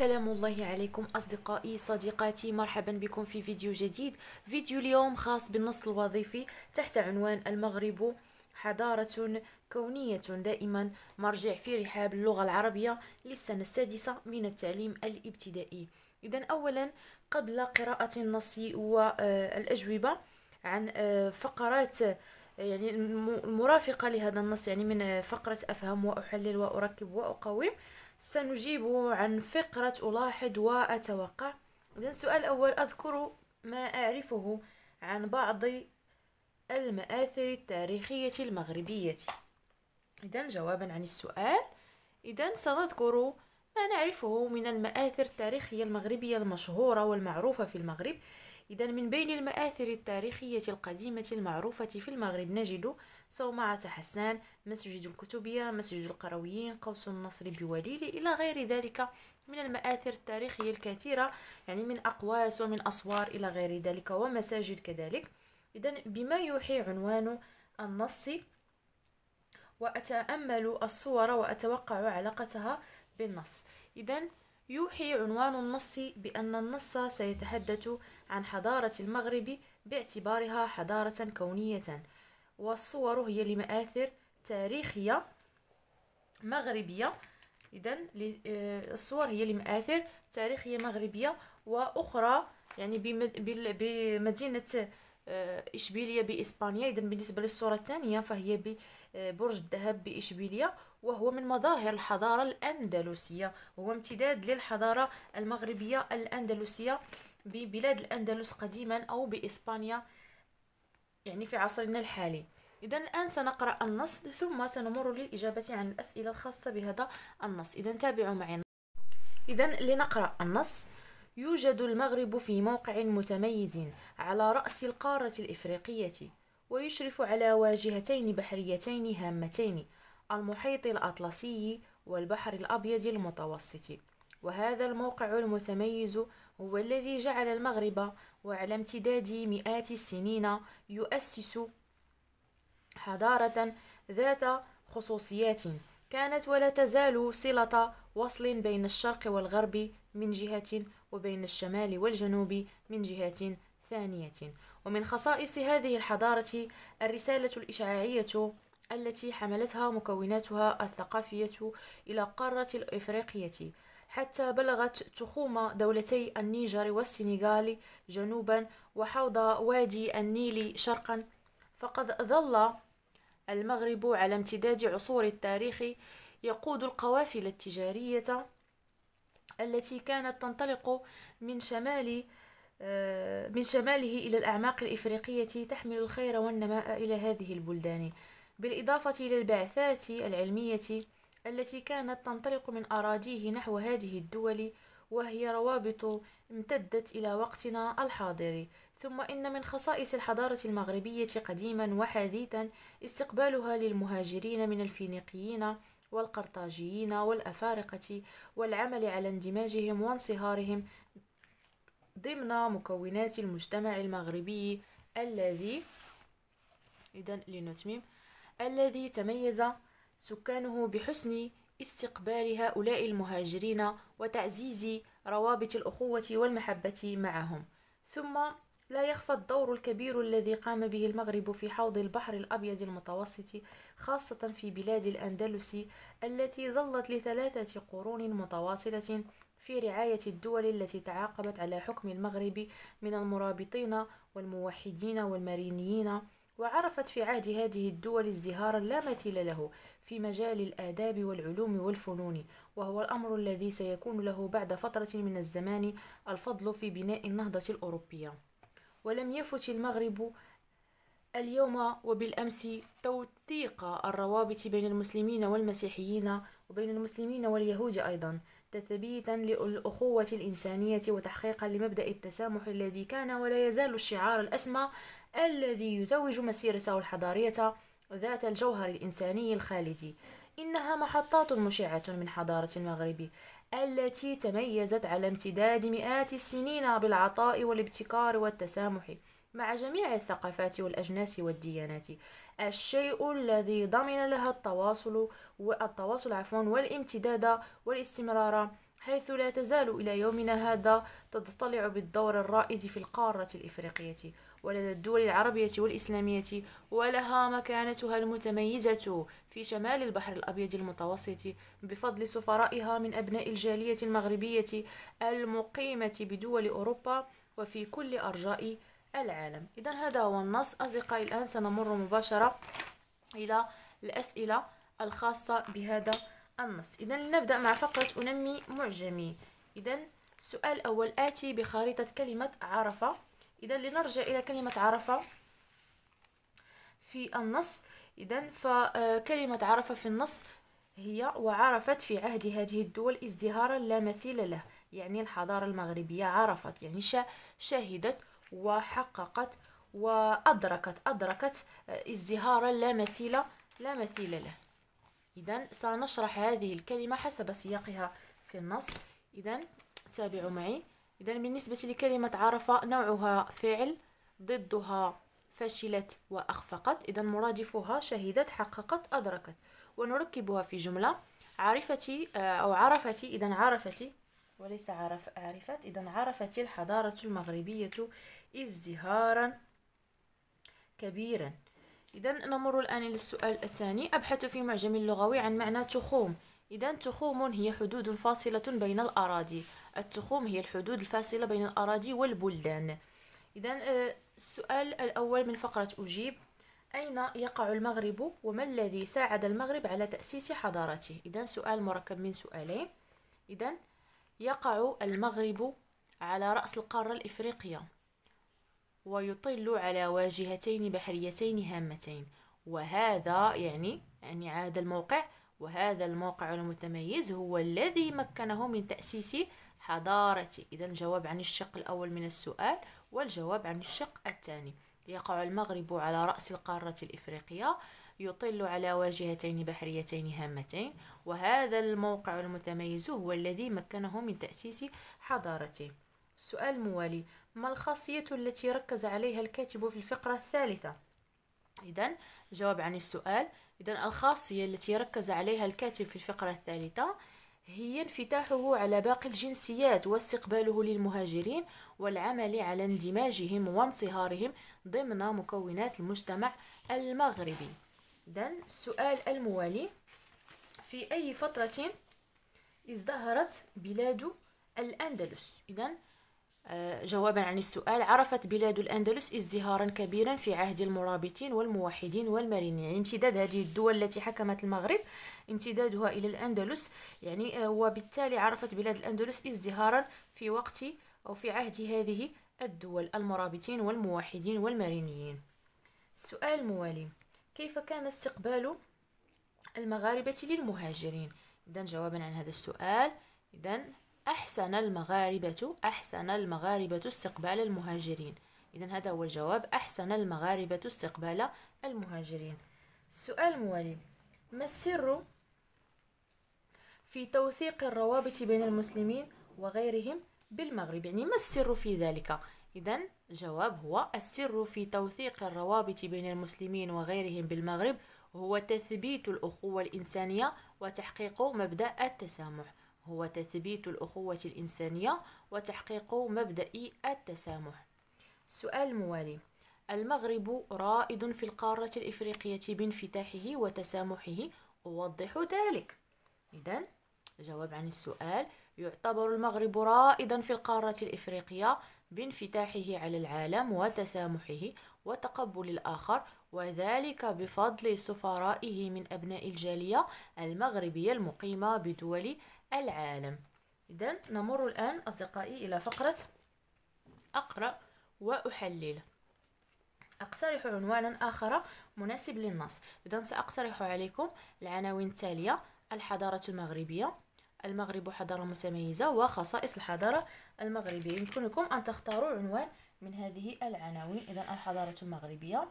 سلام الله عليكم أصدقائي صديقاتي مرحبا بكم في فيديو جديد فيديو اليوم خاص بالنص الوظيفي تحت عنوان المغرب حضارة كونية دائما مرجع في رحاب اللغة العربية للسنة السادسة من التعليم الابتدائي إذا أولا قبل قراءة النص والأجوبة عن آه، فقرات آه، يعني المرافقة لهذا النص يعني من آه، فقرة أفهم وأحلل وأركب وأقوم سنجيب عن فقرة ألاحظ وأتوقع إذا السؤال الأول أذكر ما أعرفه عن بعض المآثر التاريخية المغربية إذا جوابا عن السؤال إذا سنذكر ما نعرفه من المآثر التاريخية المغربية المشهورة والمعروفة في المغرب إذا من بين المآثر التاريخية القديمة المعروفة في المغرب نجد صومعة حسان مسجد الكتبية مسجد القرويين قوس النصر بوليل إلى غير ذلك من المآثر التاريخية الكثيرة يعني من أقواس ومن أسوار إلى غير ذلك ومساجد كذلك إذا بما يوحي عنوان النص وأتأمل الصور وأتوقع علاقتها بالنص إذا يوحي عنوان النص بأن النص سيتحدث عن حضارة المغرب باعتبارها حضارة كونية والصور هي لمآثر تاريخية مغربية إذا آه، الصور هي لمآثر تاريخية مغربية وأخرى يعني بمدينة آه، إشبيلية بإسبانيا إذا بالنسبة للصورة الثانية فهي ببرج الذهب بإشبيلية وهو من مظاهر الحضارة الأندلسية وهو امتداد للحضارة المغربية الأندلسية ببلاد الأندلس قديما أو بإسبانيا يعني في عصرنا الحالي إذا الآن سنقرأ النص ثم سنمر للإجابة عن الأسئلة الخاصة بهذا النص إذا تابعوا معي إذا لنقرأ النص يوجد المغرب في موقع متميز على رأس القارة الإفريقية ويشرف على واجهتين بحريتين هامتين المحيط الأطلسي والبحر الأبيض المتوسط وهذا الموقع المتميز هو الذي جعل المغرب وعلى امتداد مئات السنين يؤسس حضارة ذات خصوصيات كانت ولا تزال صلة وصل بين الشرق والغرب من جهة وبين الشمال والجنوب من جهة ثانية ومن خصائص هذه الحضارة الرسالة الإشعاعية التي حملتها مكوناتها الثقافية إلى قارة الإفريقية حتى بلغت تخوم دولتي النيجر والسنغال جنوبا وحوض وادي النيل شرقا فقد ظل المغرب على امتداد عصور التاريخ يقود القوافل التجارية التي كانت تنطلق من شمال آه، من شماله إلى الأعماق الإفريقية تحمل الخير والنماء إلى هذه البلدان بالإضافة إلى البعثات العلمية التي كانت تنطلق من أراضيه نحو هذه الدول وهي روابط امتدت إلى وقتنا الحاضر ثم إن من خصائص الحضارة المغربية قديما وحديثا استقبالها للمهاجرين من الفينيقيين والقرطاجيين والأفارقة والعمل على اندماجهم وانصهارهم ضمن مكونات المجتمع المغربي الذي إذا لنتمم الذي تميز سكانه بحسن استقبال هؤلاء المهاجرين وتعزيز روابط الأخوة والمحبة معهم ثم لا يخفى الدور الكبير الذي قام به المغرب في حوض البحر الأبيض المتوسط خاصة في بلاد الأندلس التي ظلت لثلاثة قرون متواصلة في رعاية الدول التي تعاقبت على حكم المغرب من المرابطين والموحدين والمارينيين وعرفت في عهد هذه الدول ازدهارا لا مثيل له في مجال الآداب والعلوم والفنون وهو الأمر الذي سيكون له بعد فترة من الزمان الفضل في بناء النهضة الأوروبية ولم يفت المغرب اليوم وبالأمس توثيق الروابط بين المسلمين والمسيحيين وبين المسلمين واليهود أيضا تثبيتا للأخوة الإنسانية وتحقيقا لمبدأ التسامح الذي كان ولا يزال الشعار الأسمى الذي يتوج مسيرته الحضارية ذات الجوهر الإنساني الخالدي إنها محطات مشعة من حضارة المغرب التي تميزت على امتداد مئات السنين بالعطاء والابتكار والتسامح مع جميع الثقافات والأجناس والديانات الشيء الذي ضمن لها التواصل والتواصل عفوا والامتداد والاستمرار حيث لا تزال إلى يومنا هذا تضطلع بالدور الرائد في القارة الإفريقية ولدى الدول العربية والإسلامية ولها مكانتها المتميزة في شمال البحر الأبيض المتوسط بفضل سفرائها من أبناء الجالية المغربية المقيمة بدول أوروبا وفي كل أرجاء العالم إذا هذا هو النص أصدقائي الآن سنمر مباشرة إلى الأسئلة الخاصة بهذا النص إذا لنبدأ مع فقرة أنمي معجمي إذا السؤال الأول آتي بخريطة كلمة عرفة إذا لنرجع إلى كلمة عرفة في النص إذا فكلمة عرفة في النص هي وعرفت في عهد هذه الدول ازدهارا لا مثيل له يعني الحضارة المغربية عرفت يعني شهدت وحققت وأدركت أدركت آه، ازدهارا لا مثيل لا مثيل له إذا سنشرح هذه الكلمة حسب سياقها في النص إذا تابعوا معي إذا بالنسبة لكلمة عرفة نوعها فعل ضدها فشلت وأخفقت إذا مرادفها شهدت حققت أدركت ونركبها في جملة عرفتي آه، أو عرفتي إذا عرفتي وليس عرف عرفت إذا عرفت الحضارة المغربية ازدهارا كبيرا إذا نمر الآن للسؤال الثاني أبحث في معجم اللغوي عن معنى تخوم إذا تخوم هي حدود فاصلة بين الأراضي التخوم هي الحدود الفاصلة بين الأراضي والبلدان إذا آه، السؤال الأول من فقرة أجيب أين يقع المغرب وما الذي ساعد المغرب على تأسيس حضارته إذا سؤال مركب من سؤالين إذا يقع المغرب على رأس القارة الإفريقية ويطل على واجهتين بحريتين هامتين وهذا يعني يعني هذا الموقع وهذا الموقع المتميز هو الذي مكنه من تأسيس حضارة إذا الجواب عن الشق الأول من السؤال والجواب عن الشق الثاني يقع المغرب على رأس القارة الإفريقية يطل على واجهتين بحريتين هامتين وهذا الموقع المتميز هو الذي مكنه من تأسيس حضارته السؤال الموالي ما الخاصية التي ركز عليها الكاتب في الفقرة الثالثة؟ إذا جواب عن السؤال إذا الخاصية التي ركز عليها الكاتب في الفقرة الثالثة هي انفتاحه على باقي الجنسيات واستقباله للمهاجرين والعمل على اندماجهم وانصهارهم ضمن مكونات المجتمع المغربي إذا السؤال الموالي في أي فترة ازدهرت بلاد الأندلس إذا آه، جوابا عن السؤال عرفت بلاد الأندلس ازدهارا كبيرا في عهد المرابطين والموحدين والمرينيين يعني امتداد هذه الدول التي حكمت المغرب امتدادها إلى الأندلس يعني آه، وبالتالي عرفت بلاد الأندلس ازدهارا في وقت أو في عهد هذه الدول المرابطين والموحدين والمرينيين السؤال الموالي كيف كان استقبال المغاربة للمهاجرين إذا جوابا عن هذا السؤال إذا أحسن المغاربة أحسن المغاربة استقبال المهاجرين إذا هذا هو الجواب أحسن المغاربة استقبال المهاجرين السؤال الموالي ما السر في توثيق الروابط بين المسلمين وغيرهم بالمغرب يعني ما السر في ذلك إذا الجواب هو السر في توثيق الروابط بين المسلمين وغيرهم بالمغرب هو تثبيت الأخوة الإنسانية وتحقيق مبدأ التسامح هو تثبيت الأخوة الإنسانية وتحقيق مبدأ التسامح السؤال الموالي المغرب رائد في القارة الإفريقية بانفتاحه وتسامحه أوضح ذلك إذا جواب عن السؤال يعتبر المغرب رائدا في القارة الإفريقية بانفتاحه على العالم وتسامحه وتقبل الآخر وذلك بفضل سفرائه من أبناء الجالية المغربية المقيمة بدول العالم إذا نمر الآن أصدقائي إلى فقرة أقرأ وأحلل أقترح عنوانا آخر مناسب للنص إذا سأقترح عليكم العناوين التالية الحضارة المغربية المغرب حضارة متميزة وخصائص الحضارة المغربية يمكنكم أن تختاروا عنوان من هذه العناوين إذا الحضارة المغربية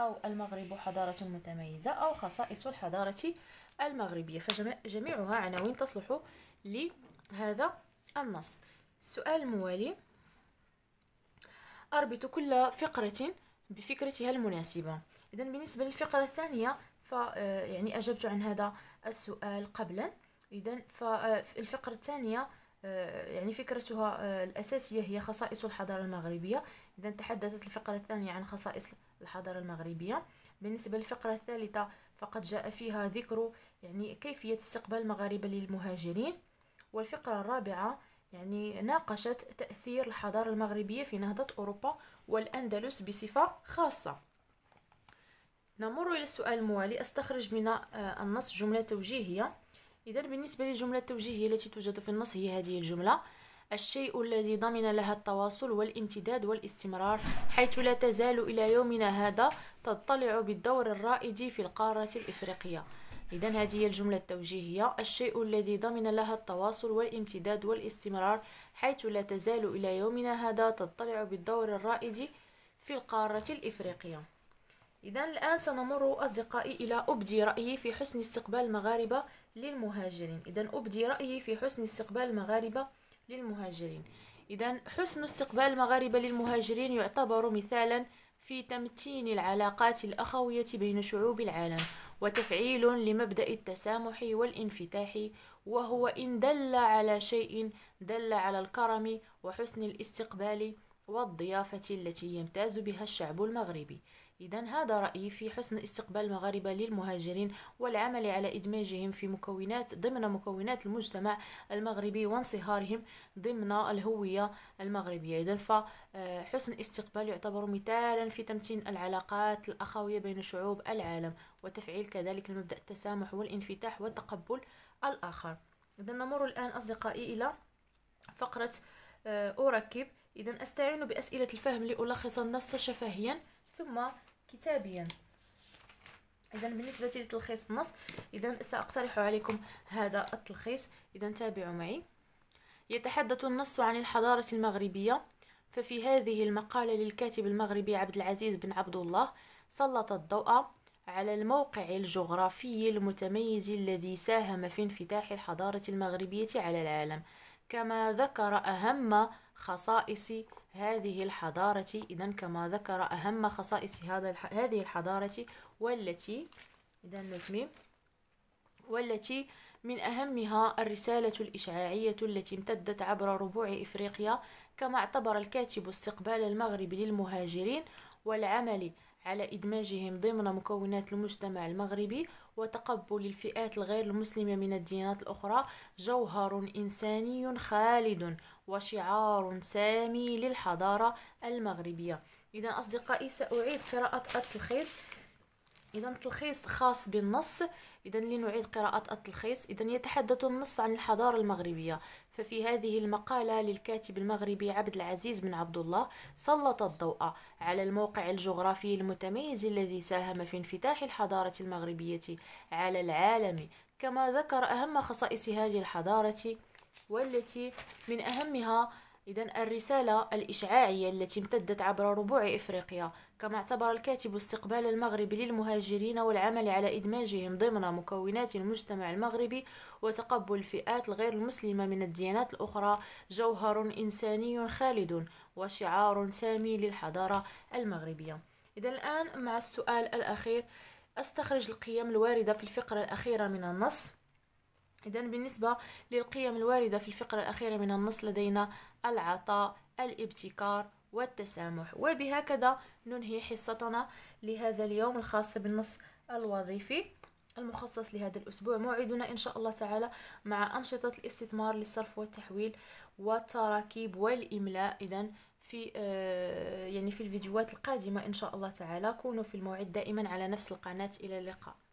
أو المغرب حضارة متميزة أو خصائص الحضارة المغربية فجميعها عناوين تصلح لهذا النص السؤال الموالي أربط كل فقرة بفكرتها المناسبة إذا بالنسبة للفقرة الثانية آه، يعني أجبت عن هذا السؤال قبلا إذا فالفقرة آه، الثانية آه، يعني فكرتها آه، الأساسية هي خصائص الحضارة المغربية إذا تحدثت الفقرة الثانية عن خصائص الحضارة المغربية بالنسبة للفقرة الثالثة فقد جاء فيها ذكر يعني كيفية استقبال المغاربة للمهاجرين والفقرة الرابعة يعني ناقشت تأثير الحضارة المغربية في نهضة أوروبا والأندلس بصفة خاصة نمر إلى السؤال الموالي استخرج من آه، النص جملة توجيهية إذا بالنسبة للجملة التوجيهية التي توجد في النص هي هذه الجملة الشيء الذي ضمن لها التواصل والامتداد والاستمرار حيث لا تزال إلى يومنا هذا تضطلع بالدور الرائد في القارة الإفريقية إذا هذه هي الجملة التوجيهية الشيء الذي ضمن لها التواصل والامتداد والاستمرار حيث لا تزال إلى يومنا هذا تضطلع بالدور الرائد في القارة الإفريقية إذا الآن سنمر أصدقائي إلى أبدي رأيي في حسن استقبال المغاربة للمهاجرين إذا أبدي رأيي في حسن استقبال المغاربة للمهاجرين إذا حسن استقبال المغاربة للمهاجرين يعتبر مثالا في تمتين العلاقات الأخوية بين شعوب العالم وتفعيل لمبدأ التسامح والانفتاح وهو إن دل على شيء دل على الكرم وحسن الاستقبال والضيافة التي يمتاز بها الشعب المغربي إذا هذا رأيي في حسن استقبال المغاربة للمهاجرين والعمل على إدماجهم في مكونات ضمن مكونات المجتمع المغربي وانصهارهم ضمن الهوية المغربية إذا فحسن آه، استقبال يعتبر مثالا في تمتين العلاقات الأخوية بين شعوب العالم وتفعيل كذلك المبدأ التسامح والانفتاح وتقبل الآخر إذا نمر الآن أصدقائي إلى فقرة آه، أركب إذا أستعين بأسئلة الفهم لألخص النص شفهيا ثم كتابيا اذا بالنسبه لتلخيص النص اذا ساقترح عليكم هذا التلخيص اذا تابعوا معي يتحدث النص عن الحضاره المغربيه ففي هذه المقاله للكاتب المغربي عبد العزيز بن عبد الله سلط الضوء على الموقع الجغرافي المتميز الذي ساهم في انفتاح الحضاره المغربيه على العالم كما ذكر اهم خصائص هذه الحضارة إذا كما ذكر أهم خصائص هذا هذه الحضارة والتي إذا نتميم والتي من أهمها الرسالة الإشعاعية التي امتدت عبر ربوع إفريقيا كما اعتبر الكاتب استقبال المغرب للمهاجرين والعمل على إدماجهم ضمن مكونات المجتمع المغربي وتقبل الفئات الغير المسلمة من الديانات الأخرى جوهر إنساني خالد وشعار سامي للحضارة المغربية إذا أصدقائي سأعيد قراءة التلخيص إذا تلخيص خاص بالنص إذا لنعيد قراءة التلخيص إذا يتحدث النص عن الحضارة المغربية ففي هذه المقالة للكاتب المغربي عبد العزيز بن عبد الله سلط الضوء على الموقع الجغرافي المتميز الذي ساهم في انفتاح الحضارة المغربية على العالم كما ذكر أهم خصائص هذه الحضارة والتي من أهمها إذا الرسالة الإشعاعية التي امتدت عبر ربوع إفريقيا كما اعتبر الكاتب استقبال المغرب للمهاجرين والعمل على إدماجهم ضمن مكونات المجتمع المغربي وتقبل الفئات الغير المسلمة من الديانات الأخرى جوهر إنساني خالد وشعار سامي للحضارة المغربية إذا الآن مع السؤال الأخير أستخرج القيم الواردة في الفقرة الأخيرة من النص إذا بالنسبة للقيم الواردة في الفقرة الأخيرة من النص لدينا العطاء الابتكار والتسامح وبهكذا ننهي حصتنا لهذا اليوم الخاصة بالنص الوظيفي المخصص لهذا الأسبوع موعدنا إن شاء الله تعالى مع أنشطة الاستثمار للصرف والتحويل والتراكيب والإملاء إذا في آه، يعني في الفيديوهات القادمة إن شاء الله تعالى كونوا في الموعد دائما على نفس القناة إلى اللقاء